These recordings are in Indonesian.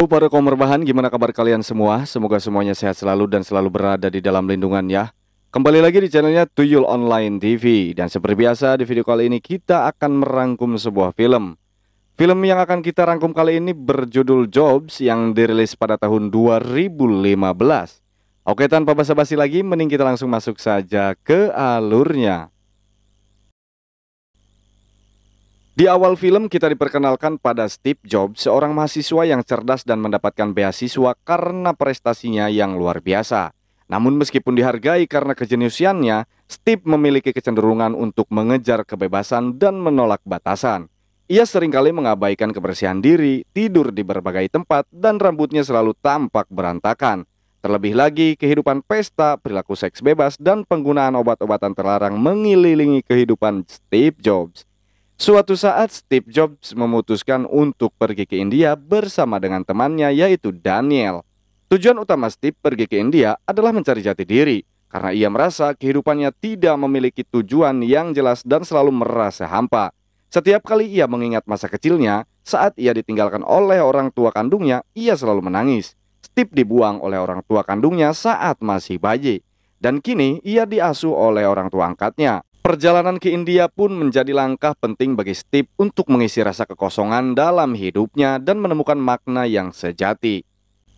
Halo para rebahan, gimana kabar kalian semua? Semoga semuanya sehat selalu dan selalu berada di dalam lindungan ya. Kembali lagi di channelnya Tuyul Online TV dan seperti biasa di video kali ini kita akan merangkum sebuah film. Film yang akan kita rangkum kali ini berjudul Jobs yang dirilis pada tahun 2015. Oke tanpa basa-basi lagi, mending kita langsung masuk saja ke alurnya. Di awal film kita diperkenalkan pada Steve Jobs, seorang mahasiswa yang cerdas dan mendapatkan beasiswa karena prestasinya yang luar biasa. Namun meskipun dihargai karena kejeniusiannya, Steve memiliki kecenderungan untuk mengejar kebebasan dan menolak batasan. Ia seringkali mengabaikan kebersihan diri, tidur di berbagai tempat, dan rambutnya selalu tampak berantakan. Terlebih lagi, kehidupan pesta, perilaku seks bebas, dan penggunaan obat-obatan terlarang mengelilingi kehidupan Steve Jobs. Suatu saat Steve Jobs memutuskan untuk pergi ke India bersama dengan temannya yaitu Daniel. Tujuan utama Steve pergi ke India adalah mencari jati diri karena ia merasa kehidupannya tidak memiliki tujuan yang jelas dan selalu merasa hampa. Setiap kali ia mengingat masa kecilnya, saat ia ditinggalkan oleh orang tua kandungnya, ia selalu menangis. Steve dibuang oleh orang tua kandungnya saat masih bayi, dan kini ia diasuh oleh orang tua angkatnya. Perjalanan ke India pun menjadi langkah penting bagi Steve untuk mengisi rasa kekosongan dalam hidupnya dan menemukan makna yang sejati.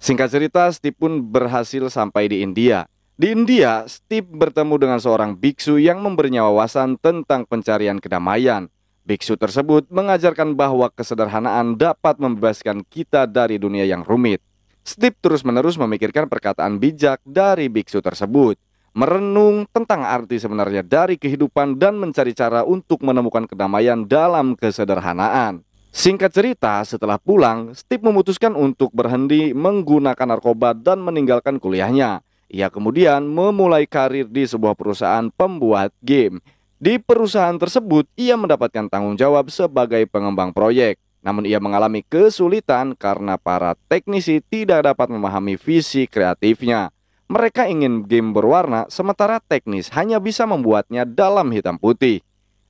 Singkat cerita, Steve pun berhasil sampai di India. Di India, Steve bertemu dengan seorang biksu yang memberinya wawasan tentang pencarian kedamaian. Biksu tersebut mengajarkan bahwa kesederhanaan dapat membebaskan kita dari dunia yang rumit. Steve terus-menerus memikirkan perkataan bijak dari biksu tersebut merenung tentang arti sebenarnya dari kehidupan dan mencari cara untuk menemukan kedamaian dalam kesederhanaan. Singkat cerita, setelah pulang, Steve memutuskan untuk berhenti menggunakan narkoba dan meninggalkan kuliahnya. Ia kemudian memulai karir di sebuah perusahaan pembuat game. Di perusahaan tersebut, ia mendapatkan tanggung jawab sebagai pengembang proyek. Namun ia mengalami kesulitan karena para teknisi tidak dapat memahami visi kreatifnya. Mereka ingin game berwarna, sementara teknis hanya bisa membuatnya dalam hitam putih.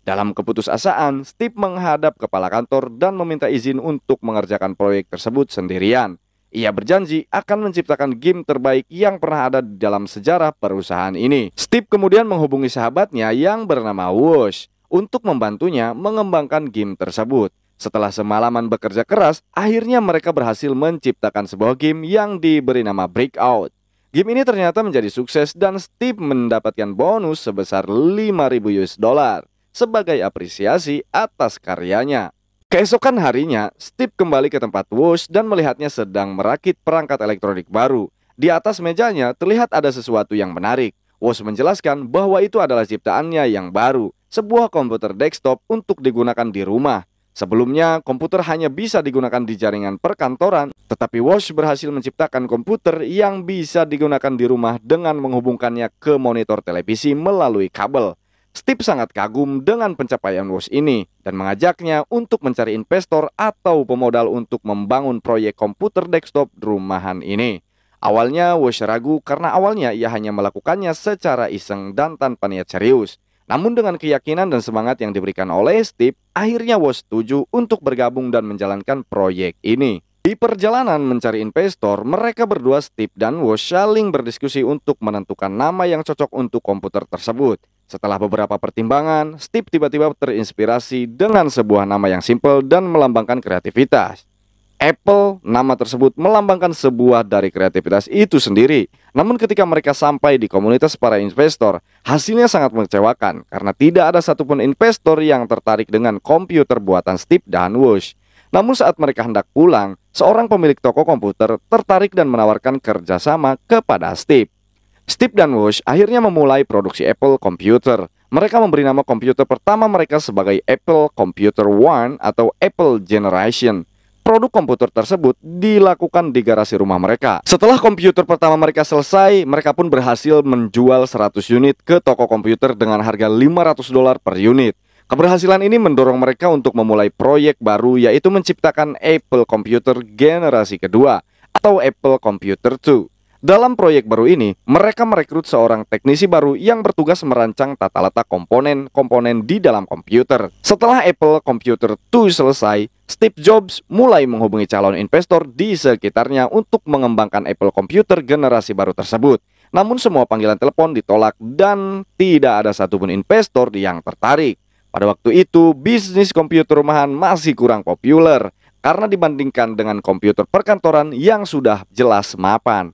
Dalam keputusasaan, Steve menghadap kepala kantor dan meminta izin untuk mengerjakan proyek tersebut sendirian. Ia berjanji akan menciptakan game terbaik yang pernah ada di dalam sejarah perusahaan ini. Steve kemudian menghubungi sahabatnya yang bernama Woosh untuk membantunya mengembangkan game tersebut. Setelah semalaman bekerja keras, akhirnya mereka berhasil menciptakan sebuah game yang diberi nama Breakout. Game ini ternyata menjadi sukses dan Steve mendapatkan bonus sebesar 5.000 US dollar sebagai apresiasi atas karyanya. Keesokan harinya, Steve kembali ke tempat Wush dan melihatnya sedang merakit perangkat elektronik baru. Di atas mejanya terlihat ada sesuatu yang menarik. Wush menjelaskan bahwa itu adalah ciptaannya yang baru, sebuah komputer desktop untuk digunakan di rumah. Sebelumnya, komputer hanya bisa digunakan di jaringan perkantoran, tetapi Walsh berhasil menciptakan komputer yang bisa digunakan di rumah dengan menghubungkannya ke monitor televisi melalui kabel. Steve sangat kagum dengan pencapaian Walsh ini dan mengajaknya untuk mencari investor atau pemodal untuk membangun proyek komputer desktop rumahan ini. Awalnya Walsh ragu karena awalnya ia hanya melakukannya secara iseng dan tanpa niat serius. Namun dengan keyakinan dan semangat yang diberikan oleh Steve, akhirnya Woz setuju untuk bergabung dan menjalankan proyek ini. Di perjalanan mencari investor, mereka berdua Steve dan Woz saling berdiskusi untuk menentukan nama yang cocok untuk komputer tersebut. Setelah beberapa pertimbangan, Steve tiba-tiba terinspirasi dengan sebuah nama yang simpel dan melambangkan kreativitas. Apple, nama tersebut melambangkan sebuah dari kreativitas itu sendiri. Namun ketika mereka sampai di komunitas para investor, hasilnya sangat mengecewakan karena tidak ada satupun investor yang tertarik dengan komputer buatan Steve dan Walsh. Namun saat mereka hendak pulang, seorang pemilik toko komputer tertarik dan menawarkan kerjasama kepada Steve. Steve dan Walsh akhirnya memulai produksi Apple Computer. Mereka memberi nama komputer pertama mereka sebagai Apple Computer One atau Apple Generation produk komputer tersebut dilakukan di garasi rumah mereka. Setelah komputer pertama mereka selesai, mereka pun berhasil menjual 100 unit ke toko komputer dengan harga 500 dolar per unit. Keberhasilan ini mendorong mereka untuk memulai proyek baru yaitu menciptakan Apple Computer generasi kedua atau Apple Computer 2. Dalam proyek baru ini, mereka merekrut seorang teknisi baru yang bertugas merancang tata letak komponen-komponen di dalam komputer. Setelah Apple Computer 2 selesai, Steve Jobs mulai menghubungi calon investor di sekitarnya untuk mengembangkan Apple Computer generasi baru tersebut. Namun semua panggilan telepon ditolak dan tidak ada satupun investor yang tertarik. Pada waktu itu, bisnis komputer rumahan masih kurang populer karena dibandingkan dengan komputer perkantoran yang sudah jelas mapan.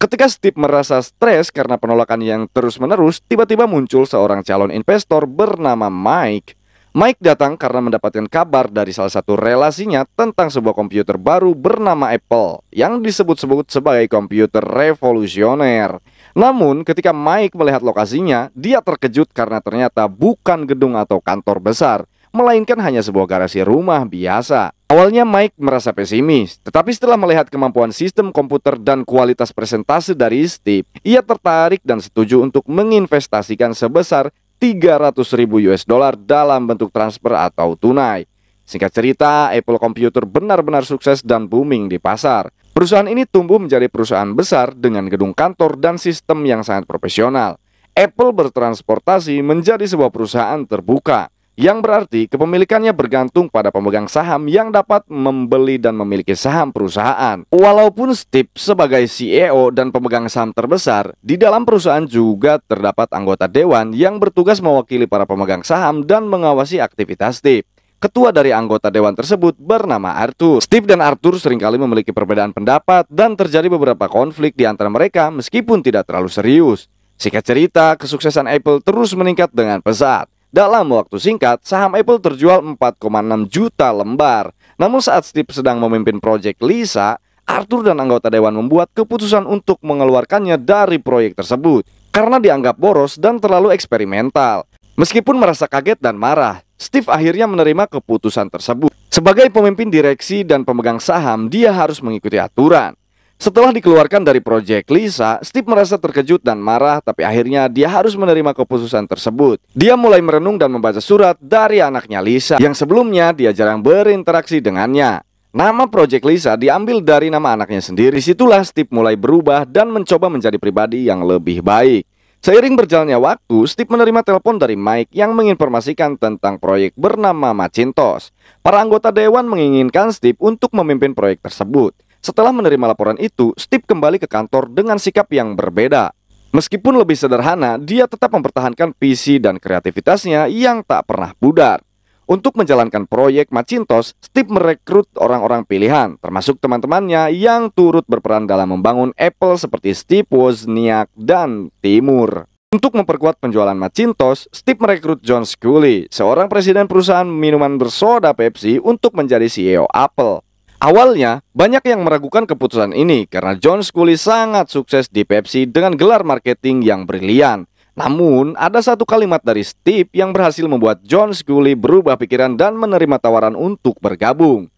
Ketika Steve merasa stres karena penolakan yang terus-menerus, tiba-tiba muncul seorang calon investor bernama Mike. Mike datang karena mendapatkan kabar dari salah satu relasinya tentang sebuah komputer baru bernama Apple yang disebut-sebut sebagai komputer revolusioner. Namun ketika Mike melihat lokasinya, dia terkejut karena ternyata bukan gedung atau kantor besar, melainkan hanya sebuah garasi rumah biasa. Awalnya Mike merasa pesimis, tetapi setelah melihat kemampuan sistem komputer dan kualitas presentasi dari Steve, ia tertarik dan setuju untuk menginvestasikan sebesar 300 ribu US dollar dalam bentuk transfer atau tunai. Singkat cerita, Apple Computer benar-benar sukses dan booming di pasar. Perusahaan ini tumbuh menjadi perusahaan besar dengan gedung kantor dan sistem yang sangat profesional. Apple bertransportasi menjadi sebuah perusahaan terbuka yang berarti kepemilikannya bergantung pada pemegang saham yang dapat membeli dan memiliki saham perusahaan. Walaupun Steve sebagai CEO dan pemegang saham terbesar, di dalam perusahaan juga terdapat anggota dewan yang bertugas mewakili para pemegang saham dan mengawasi aktivitas Steve. Ketua dari anggota dewan tersebut bernama Arthur. Steve dan Arthur seringkali memiliki perbedaan pendapat dan terjadi beberapa konflik di antara mereka meskipun tidak terlalu serius. Singkat cerita, kesuksesan Apple terus meningkat dengan pesat. Dalam waktu singkat, saham Apple terjual 4,6 juta lembar. Namun saat Steve sedang memimpin proyek Lisa, Arthur dan anggota dewan membuat keputusan untuk mengeluarkannya dari proyek tersebut karena dianggap boros dan terlalu eksperimental. Meskipun merasa kaget dan marah, Steve akhirnya menerima keputusan tersebut. Sebagai pemimpin direksi dan pemegang saham, dia harus mengikuti aturan. Setelah dikeluarkan dari proyek Lisa, Steve merasa terkejut dan marah, tapi akhirnya dia harus menerima keputusan tersebut. Dia mulai merenung dan membaca surat dari anaknya Lisa, yang sebelumnya dia jarang berinteraksi dengannya. Nama Project Lisa diambil dari nama anaknya sendiri. Situlah Steve mulai berubah dan mencoba menjadi pribadi yang lebih baik. Seiring berjalannya waktu, Steve menerima telepon dari Mike yang menginformasikan tentang proyek bernama Macintosh. Para anggota dewan menginginkan Steve untuk memimpin proyek tersebut. Setelah menerima laporan itu, Steve kembali ke kantor dengan sikap yang berbeda. Meskipun lebih sederhana, dia tetap mempertahankan visi dan kreativitasnya yang tak pernah pudar. Untuk menjalankan proyek Macintosh, Steve merekrut orang-orang pilihan, termasuk teman-temannya yang turut berperan dalam membangun Apple seperti Steve Wozniak dan Timur. Untuk memperkuat penjualan Macintosh, Steve merekrut John Scully, seorang presiden perusahaan minuman bersoda Pepsi untuk menjadi CEO Apple. Awalnya, banyak yang meragukan keputusan ini karena John Scully sangat sukses di Pepsi dengan gelar marketing yang brilian. Namun, ada satu kalimat dari Steve yang berhasil membuat John Scully berubah pikiran dan menerima tawaran untuk bergabung.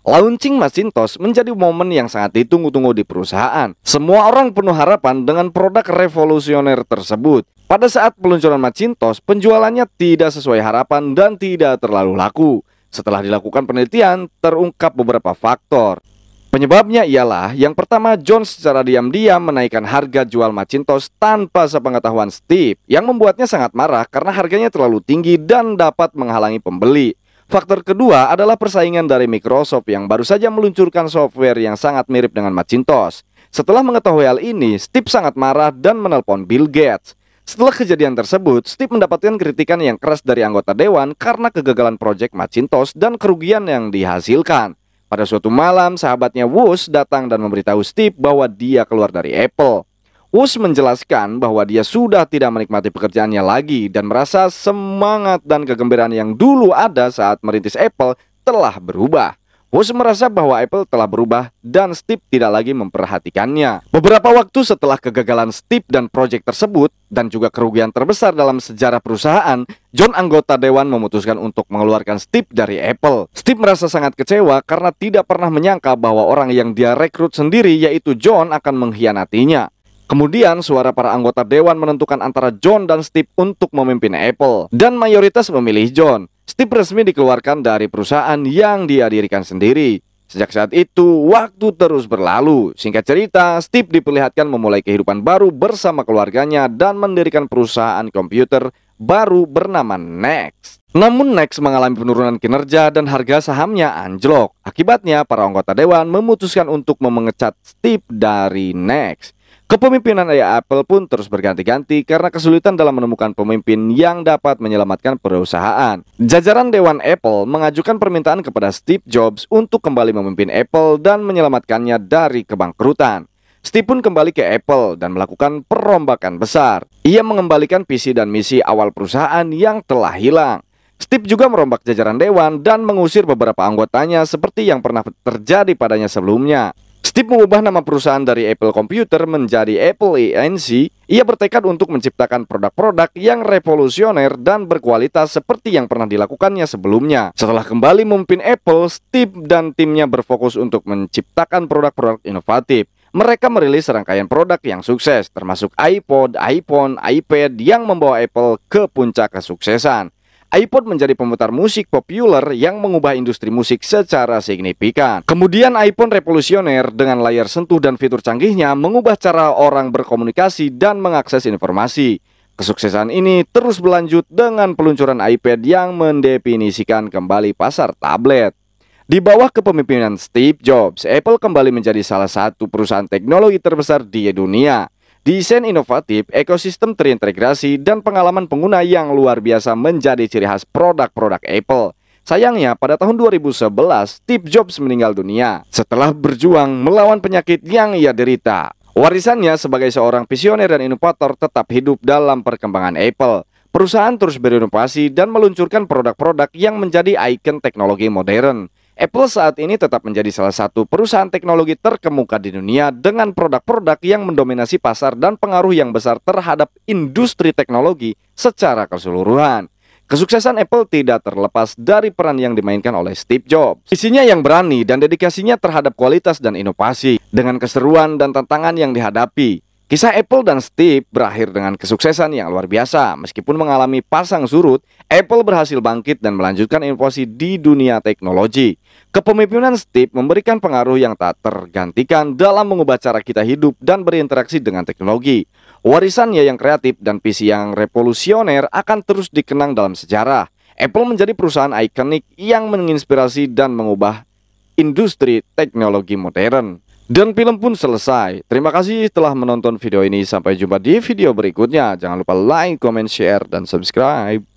Launching Macintosh menjadi momen yang sangat ditunggu-tunggu di perusahaan. Semua orang penuh harapan dengan produk revolusioner tersebut. Pada saat peluncuran Macintosh, penjualannya tidak sesuai harapan dan tidak terlalu laku. Setelah dilakukan penelitian, terungkap beberapa faktor. Penyebabnya ialah yang pertama John secara diam-diam menaikkan harga jual Macintosh tanpa sepengetahuan Steve yang membuatnya sangat marah karena harganya terlalu tinggi dan dapat menghalangi pembeli. Faktor kedua adalah persaingan dari Microsoft yang baru saja meluncurkan software yang sangat mirip dengan Macintosh. Setelah mengetahui hal ini, Steve sangat marah dan menelpon Bill Gates. Setelah kejadian tersebut, Steve mendapatkan kritikan yang keras dari anggota dewan karena kegagalan proyek Macintosh dan kerugian yang dihasilkan. Pada suatu malam, sahabatnya Woos datang dan memberitahu Steve bahwa dia keluar dari Apple. Woos menjelaskan bahwa dia sudah tidak menikmati pekerjaannya lagi dan merasa semangat dan kegembiraan yang dulu ada saat merintis Apple telah berubah. Woz merasa bahwa Apple telah berubah dan Steve tidak lagi memperhatikannya. Beberapa waktu setelah kegagalan Steve dan proyek tersebut dan juga kerugian terbesar dalam sejarah perusahaan, John anggota dewan memutuskan untuk mengeluarkan Steve dari Apple. Steve merasa sangat kecewa karena tidak pernah menyangka bahwa orang yang dia rekrut sendiri yaitu John akan mengkhianatinya. Kemudian suara para anggota dewan menentukan antara John dan Steve untuk memimpin Apple dan mayoritas memilih John. Tip resmi dikeluarkan dari perusahaan yang dia dirikan sendiri. Sejak saat itu, waktu terus berlalu. Singkat cerita, Steve diperlihatkan memulai kehidupan baru bersama keluarganya dan mendirikan perusahaan komputer baru bernama Next. Namun Next mengalami penurunan kinerja dan harga sahamnya anjlok. Akibatnya, para anggota dewan memutuskan untuk memengecat Steve dari Next. Kepemimpinan AI Apple pun terus berganti-ganti karena kesulitan dalam menemukan pemimpin yang dapat menyelamatkan perusahaan. Jajaran Dewan Apple mengajukan permintaan kepada Steve Jobs untuk kembali memimpin Apple dan menyelamatkannya dari kebangkrutan. Steve pun kembali ke Apple dan melakukan perombakan besar. Ia mengembalikan visi dan misi awal perusahaan yang telah hilang. Steve juga merombak jajaran dewan dan mengusir beberapa anggotanya seperti yang pernah terjadi padanya sebelumnya. Steve mengubah nama perusahaan dari Apple Computer menjadi Apple Inc. Ia bertekad untuk menciptakan produk-produk yang revolusioner dan berkualitas seperti yang pernah dilakukannya sebelumnya. Setelah kembali memimpin Apple, Steve dan timnya berfokus untuk menciptakan produk-produk inovatif. Mereka merilis rangkaian produk yang sukses, termasuk iPod, iPhone, iPad yang membawa Apple ke puncak kesuksesan iPod menjadi pemutar musik populer yang mengubah industri musik secara signifikan. Kemudian iPhone revolusioner dengan layar sentuh dan fitur canggihnya mengubah cara orang berkomunikasi dan mengakses informasi. Kesuksesan ini terus berlanjut dengan peluncuran iPad yang mendefinisikan kembali pasar tablet. Di bawah kepemimpinan Steve Jobs, Apple kembali menjadi salah satu perusahaan teknologi terbesar di dunia. Desain inovatif, ekosistem terintegrasi, dan pengalaman pengguna yang luar biasa menjadi ciri khas produk-produk Apple. Sayangnya, pada tahun 2011, Steve Jobs meninggal dunia setelah berjuang melawan penyakit yang ia derita. Warisannya sebagai seorang visioner dan inovator tetap hidup dalam perkembangan Apple. Perusahaan terus berinovasi dan meluncurkan produk-produk yang menjadi ikon teknologi modern. Apple saat ini tetap menjadi salah satu perusahaan teknologi terkemuka di dunia dengan produk-produk yang mendominasi pasar dan pengaruh yang besar terhadap industri teknologi secara keseluruhan. Kesuksesan Apple tidak terlepas dari peran yang dimainkan oleh Steve Jobs. Isinya yang berani dan dedikasinya terhadap kualitas dan inovasi dengan keseruan dan tantangan yang dihadapi. Kisah Apple dan Steve berakhir dengan kesuksesan yang luar biasa. Meskipun mengalami pasang surut, Apple berhasil bangkit dan melanjutkan inovasi di dunia teknologi. Kepemimpinan Steve memberikan pengaruh yang tak tergantikan dalam mengubah cara kita hidup dan berinteraksi dengan teknologi. Warisannya yang kreatif dan visi yang revolusioner akan terus dikenang dalam sejarah. Apple menjadi perusahaan ikonik yang menginspirasi dan mengubah industri teknologi modern. Dan film pun selesai. Terima kasih telah menonton video ini. Sampai jumpa di video berikutnya. Jangan lupa like, comment, share, dan subscribe.